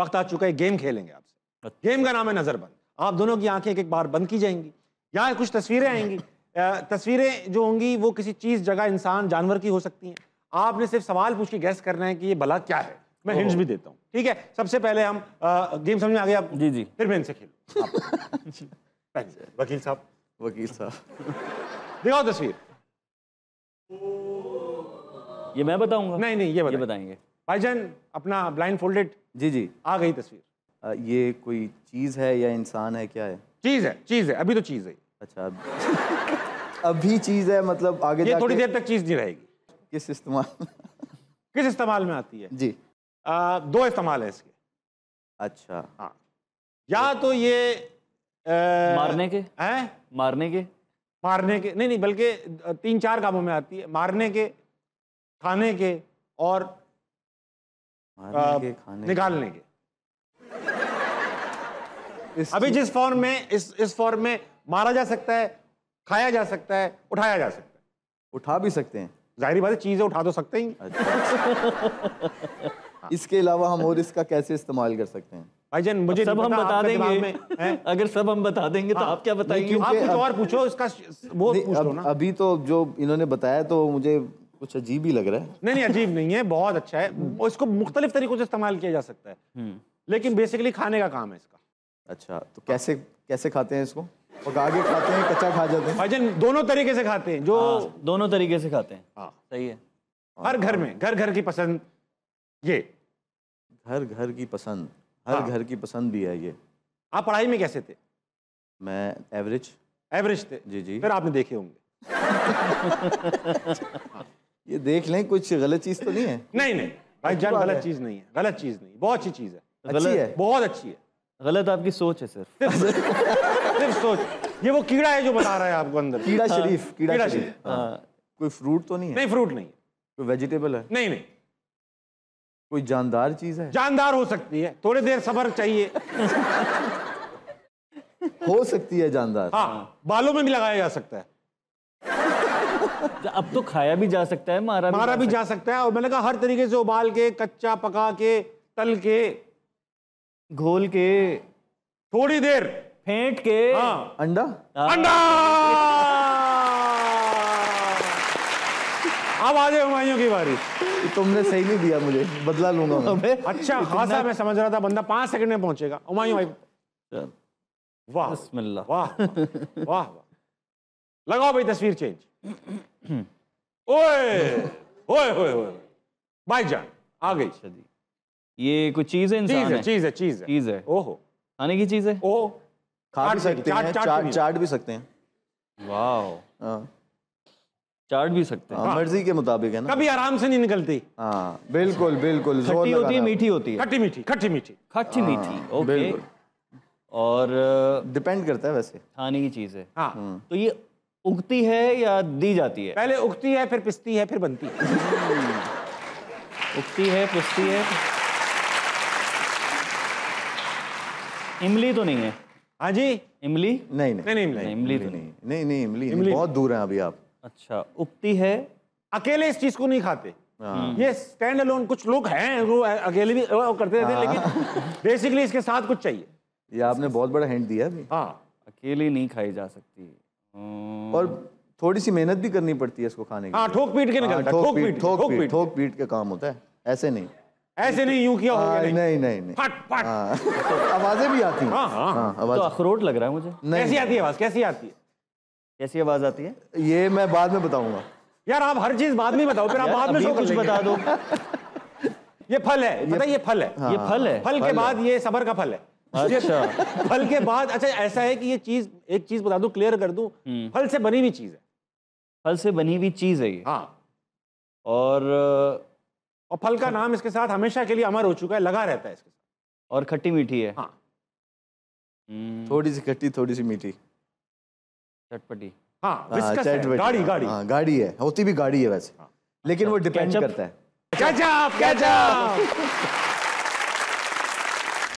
वक्त आ चुका है गेम खेलेंगे आपसे अच्छा। गेम का नाम है नज़रबंद आप दोनों की आंखें एक एक बार बंद की जाएंगी यहाँ कुछ तस्वीरें आएंगी तस्वीरें जो होंगी वो किसी चीज़ जगह इंसान जानवर की हो सकती हैं आपने सिर्फ सवाल पूछ के गैस करना है कि ये भला क्या है मैं हिंट भी देता हूँ ठीक है सबसे पहले हम गेम समझ में आ गया आप जी जी फिर मैं इनसे खेलू वकील साहब वकील साहब दिखाओ तस्वीर ये मैं बताऊंगा नहीं नहीं ये बताएंगे भाईजान अपना ब्लाइंड फोल्डेड जी जी आ गई तस्वीर ये कोई चीज़ है या इंसान है क्या है चीज़ है चीज़ है अभी तो चीज़ है अच्छा अभी चीज़ है मतलब आगे ये थोड़ी देर तक चीज़ नहीं रहेगी किस इस्तेमाल किस इस्तेमाल में आती है जी आ, दो इस्तेमाल है इसके अच्छा हाँ या तो ये आ, मारने के हैं मारने के मारने के नहीं नहीं बल्कि तीन चार कामों में आती है मारने के खाने के और निकाल लेंगे अभी जिस फॉर्म में इस इस फॉर्म में मारा जा सकता है खाया जा सकता है उठाया जा सकता है उठा भी सकते हैं जाहिर बात है चीजें उठा तो सकते ही अच्छा। हाँ। इसके अलावा हम और इसका कैसे इस्तेमाल कर सकते हैं भाई जन मुझे सब हम बता देंगे अगर सब हम बता देंगे तो हाँ। आप क्या बताएंगे आप कुछ तो और पूछो इसका वो पूछ लो ना अभी तो जो इन्होंने बताया तो मुझे कुछ अजीब ही लग रहा है नहीं नहीं अजीब नहीं है बहुत अच्छा है हम्म। और इसको मुख्तलिफ तरीकों से इस्तेमाल किया जा सकता है हम्म। लेकिन बेसिकली खाने का काम है इसका अच्छा तो कैसे कैसे खाते हैं इसको पका के खाते हैं कच्चा खा जाते हैं भाई दोनों तरीके से खाते हैं जो हाँ, दोनों तरीके से खाते हैं हाँ सही है हर घर में घर घर की पसंद ये घर घर की पसंद हर हाँ। घर की पसंद भी है ये आप पढ़ाई में कैसे थे मैं एवरेज एवरेज थे जी जी फिर आपने देखे होंगे हाँ। ये देख लें कुछ गलत चीज तो नहीं है नहीं नहीं भाई जान गलत चीज नहीं है गलत चीज नहीं बहुत अच्छी चीज है अच्छी है बहुत अच्छी है गलत आपकी सोच है सिर्फ सिर्फ सोच ये वो कीड़ा है जो बता रहा है आपको अंदर कीड़ा शरीफ हाँ, कीड़ा, शरीफ हाँ। हाँ। कोई फ्रूट तो नहीं है नहीं फ्रूट नहीं कोई वेजिटेबल है नहीं नहीं कोई जानदार चीज है जानदार हो सकती है थोड़ी देर सबर चाहिए हो सकती है जानदार हाँ बालों में भी लगाया जा सकता है अब तो खाया भी जा सकता है मारा मारा भी जा सकता है और मैंने कहा हर तरीके से उबाल के कच्चा पका के तल के घोल के थोड़ी देर फेंट के हाँ। अंडा हाँ। अंडा अब आ जाए हुमायूं की बारी तुमने सही नहीं दिया मुझे बदला लूंगा मैं अच्छा खासा हाँ मैं समझ रहा था बंदा पांच सेकंड में पहुंचेगा हुमायूं भाई वाह वाह वाह लगाओ भाई तस्वीर चेंज ओए ओए ओए ओए भाई जान आ गई अच्छा जी ये कुछ चीज है इंसान है चीज है चीज है चीज है ओहो खाने की चीज है ओ खा भी सकते हैं चाट चाट भी सकते हैं वाह चाट भी सकते हैं हाँ। हाँ, हाँ। मर्जी के मुताबिक है ना कभी आराम से नहीं निकलती हाँ बिल्कुल बिल्कुल खट्टी होती है मीठी होती है खट्टी मीठी खट्टी मीठी खट्टी मीठी ओके और डिपेंड करता है वैसे खाने की चीज है हाँ हम्म। तो ये उगती है या दी जाती है पहले उगती है फिर पिसती है फिर बनती है उगती है पिसती है इमली तो नहीं है हाँ जी इमली नहीं नहीं नहीं इमली इमली तो नहीं नहीं नहीं इमली इमली बहुत दूर है अभी आप अच्छा उगती है अकेले इस चीज को नहीं खाते हाँ। हम्म। ये स्टैंड अलोन कुछ लोग हैं वो अकेले भी वो करते रहते हैं लेकिन बेसिकली हाँ। इसके साथ कुछ चाहिए ये आपने बहुत बड़ा हिंट दिया अभी हाँ अकेले नहीं खाई जा सकती हाँ। और थोड़ी सी मेहनत भी करनी पड़ती है इसको खाने की हाँ, ठोक पीट के निकलता हाँ, ठोक पीट ठोक पीट ठोक पीट के काम होता है ऐसे नहीं ऐसे नहीं यूं किया हो नहीं नहीं नहीं, नहीं। फट फट तो आवाजें भी आती हैं हाँ हाँ तो अखरोट लग रहा है मुझे नहीं कैसी आती है आवाज कैसी आती है कैसी आवाज आती है ये मैं बाद में बताऊंगा यार आप हर चीज बाद में बताओ फिर आप बाद में कुछ बता दो ये फल है पता ये फल है ये फल है फल के बाद ये सबर का फल है अच्छा फल के बाद अच्छा ऐसा है कि ये चीज एक चीज बता दू क्लियर कर दू हम्म। फल से बनी हुई चीज है फल से बनी हुई चीज है ये हाँ और और फल का नाम इसके साथ हमेशा के लिए अमर हो चुका है लगा रहता है इसके साथ और खट्टी मीठी है हाँ हम्म। थोड़ी सी खट्टी थोड़ी सी मीठी चटपटी हाँ, हाँ गाड़ी गाड़ी हाँ, गाड़ी है होती भी गाड़ी है वैसे हाँ, लेकिन वो डिपेंड अच्छा, करता है कैचअप कैचअप